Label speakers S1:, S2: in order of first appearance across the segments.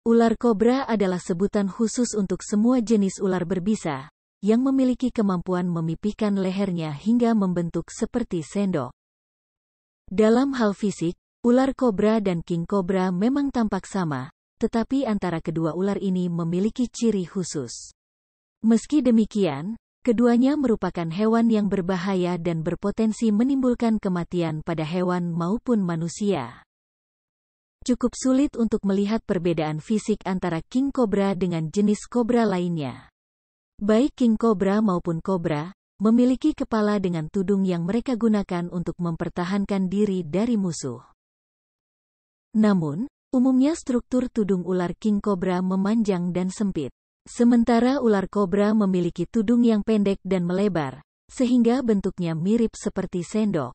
S1: Ular kobra adalah sebutan khusus untuk semua jenis ular berbisa, yang memiliki kemampuan memipihkan lehernya hingga membentuk seperti sendok. Dalam hal fisik, ular kobra dan king kobra memang tampak sama, tetapi antara kedua ular ini memiliki ciri khusus. Meski demikian, keduanya merupakan hewan yang berbahaya dan berpotensi menimbulkan kematian pada hewan maupun manusia. Cukup sulit untuk melihat perbedaan fisik antara king cobra dengan jenis kobra lainnya. Baik king cobra maupun kobra, memiliki kepala dengan tudung yang mereka gunakan untuk mempertahankan diri dari musuh. Namun, umumnya struktur tudung ular king cobra memanjang dan sempit. Sementara ular kobra memiliki tudung yang pendek dan melebar, sehingga bentuknya mirip seperti sendok.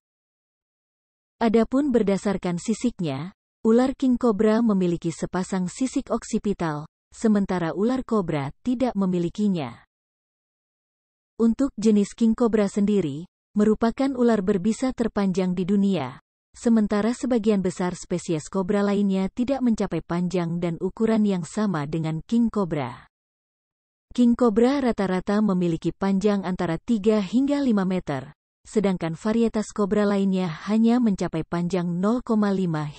S1: Adapun berdasarkan sisiknya, Ular king cobra memiliki sepasang sisik oksipital, sementara ular kobra tidak memilikinya. Untuk jenis king cobra sendiri, merupakan ular berbisa terpanjang di dunia, sementara sebagian besar spesies kobra lainnya tidak mencapai panjang dan ukuran yang sama dengan king cobra. King cobra rata-rata memiliki panjang antara 3 hingga 5 meter, sedangkan varietas kobra lainnya hanya mencapai panjang 0,5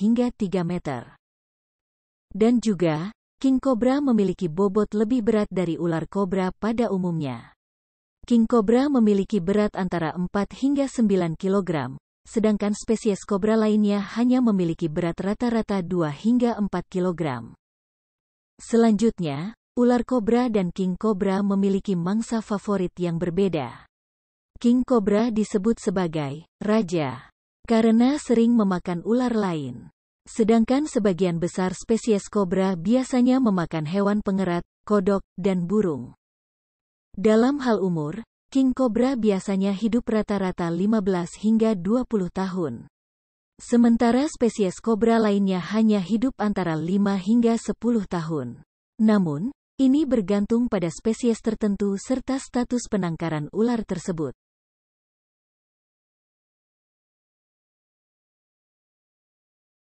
S1: hingga 3 meter. Dan juga, king cobra memiliki bobot lebih berat dari ular kobra pada umumnya. King cobra memiliki berat antara 4 hingga 9 kg, sedangkan spesies kobra lainnya hanya memiliki berat rata-rata 2 hingga 4 kg. Selanjutnya, ular kobra dan king cobra memiliki mangsa favorit yang berbeda. King Cobra disebut sebagai raja karena sering memakan ular lain. Sedangkan sebagian besar spesies kobra biasanya memakan hewan pengerat, kodok, dan burung. Dalam hal umur, king cobra biasanya hidup rata-rata 15 hingga 20 tahun. Sementara spesies kobra lainnya hanya hidup antara 5 hingga 10 tahun. Namun, ini bergantung pada spesies tertentu serta status penangkaran ular tersebut.